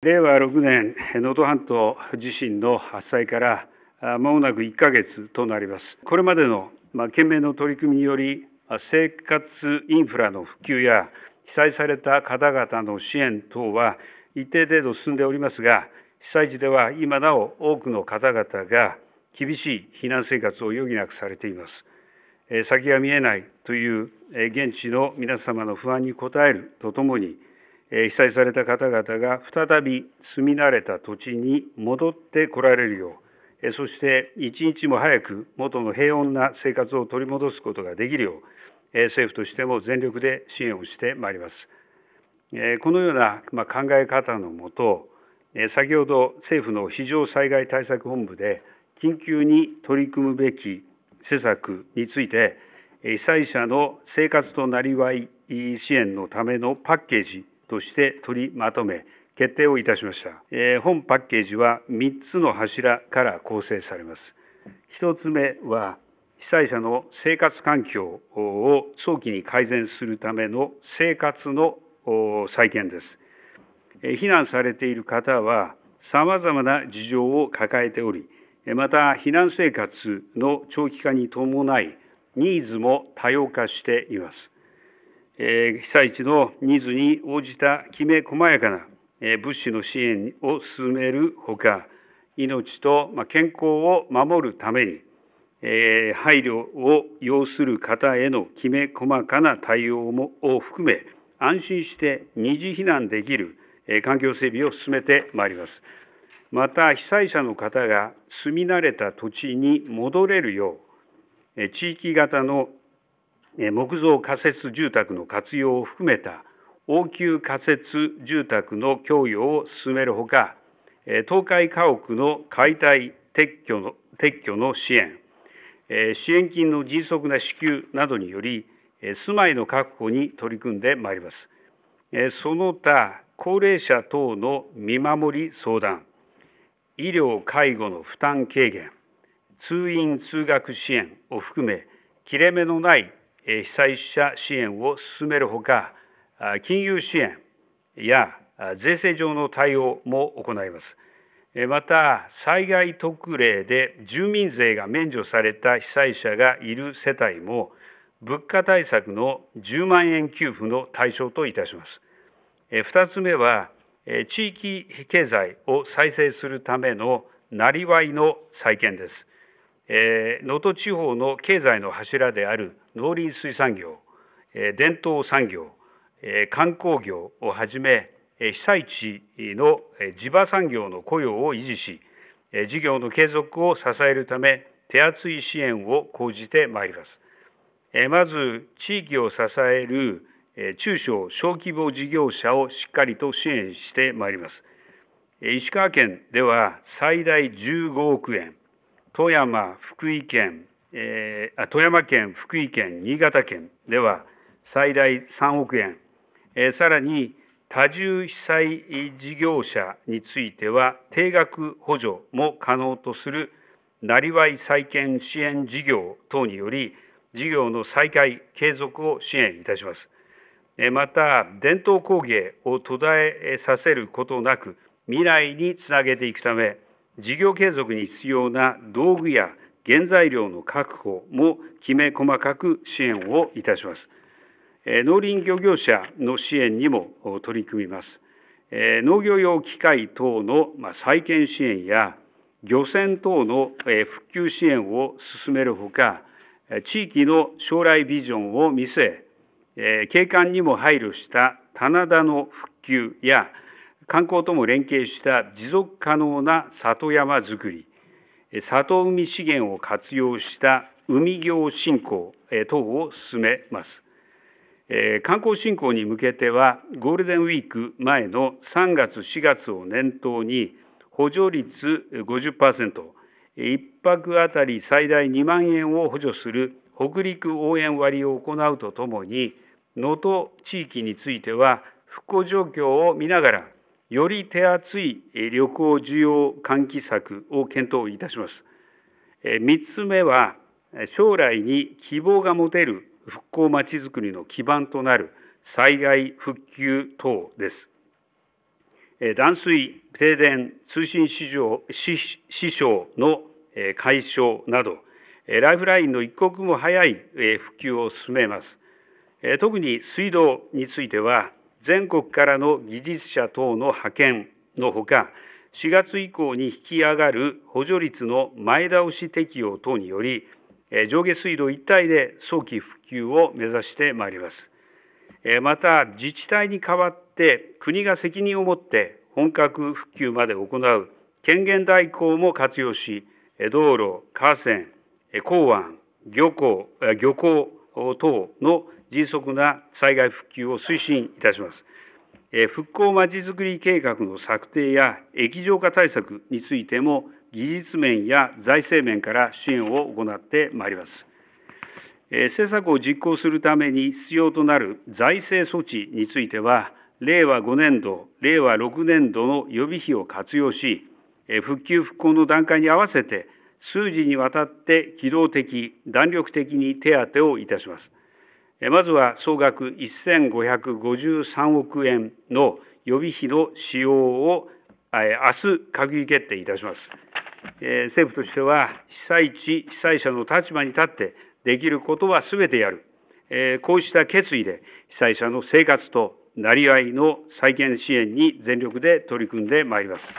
令和6年、能登半島地震の発災からまもなく1か月となります。これまでの懸命の取り組みにより、生活インフラの復旧や被災された方々の支援等は一定程度進んでおりますが、被災地では今なお多くの方々が厳しい避難生活を余儀なくされています。先が見えないという現地の皆様の不安に応えるとともに、被災された方々が再び住み慣れた土地に戻ってこられるようそして一日も早く元の平穏な生活を取り戻すことができるよう政府としても全力で支援をしてまいります。このような考え方のもと先ほど政府の非常災害対策本部で緊急に取り組むべき施策について被災者の生活となりわい支援のためのパッケージとして取りまとめ決定をいたしました、えー、本パッケージは3つの柱から構成されます1つ目は被災者の生活環境を早期に改善するための生活の再建です避難されている方はさまざまな事情を抱えておりまた避難生活の長期化に伴いニーズも多様化しています被災地のニーズに応じたきめ細やかな物資の支援を進めるほか命と健康を守るために配慮を要する方へのきめ細かな対応もを含め安心して二次避難できる環境整備を進めてまいります。また被災者の方が住み慣れた土地に戻れるよう地域型の木造仮設住宅の活用を含めた応急仮設住宅の供与を進めるほか倒壊家屋の解体撤去の撤去の支援支援金の迅速な支給などにより住まいの確保に取り組んでまいります。その他高齢者等の見守り相談医療・介護の負担軽減通院・通学支援を含め切れ目のない被災者支援を進めるほか、金融支援や税制上の対応も行います。また、災害特例で住民税が免除された被災者がいる世帯も、物価対策の10万円給付の対象といたします。2つ目は、地域経済を再生するためのなりわいの再建です。能登地方の経済の柱である農林水産業、伝統産業、観光業をはじめ被災地の地場産業の雇用を維持し事業の継続を支えるため手厚い支援を講じてまいります。まず地域を支える中小・小規模事業者をしっかりと支援してまいります。石川県では最大15億円富山、福井県、えー、富山県、福井県、新潟県では最大3億円、えー、さらに多重被災事業者については定額補助も可能とするなりわい再建支援事業等により事業の再開継続を支援いたしますまた伝統工芸を途絶えさせることなく未来につなげていくため事業継続に必要な道具や原材料の確保もきめ細かく支援をいたします。農林漁業者の支援にも取り組みます。農業用機械等の再建支援や漁船等の復旧支援を進めるほか地域の将来ビジョンを見据え景観にも配慮した棚田の復旧や観光とも連携した持続可能な里山づくり里海資源を活用した海業振興等を進めます。観光振興に向けてはゴールデンウィーク前の3月4月を念頭に補助率50%、1泊あたり最大2万円を補助する北陸応援割を行うとともに能登地域については復興状況を見ながらより手厚い旅行需要喚起策を検討いたします。3つ目は将来に希望が持てる復興まちづくりの基盤となる災害復旧等です。断水、停電、通信市場支障の解消など、ライフラインの一刻も早い復旧を進めます。特に水道については、全国からの技術者等の派遣のほか4月以降に引き上がる補助率の前倒し適用等により上下水道一体で早期復旧を目指してまいります。また自治体に代わって国が責任を持って本格復旧まで行う権限代行も活用し道路河川港湾漁港漁港等の迅速な災害復旧を推進いたします。復興まちづくり計画の策定や液状化対策についても技術面や財政面から支援を行ってまいります。政策を実行するために必要となる財政措置については、令和5年度、令和6年度の予備費を活用し、復旧・復興の段階に合わせて、数字にわたって機動的、弾力的に手当をいたします。まずは総額1553億円の予備費の使用を明日閣議決定いたします。政府としては被災地、被災者の立場に立ってできることはすべてやる、こうした決意で被災者の生活となりわいの再建支援に全力で取り組んでまいります。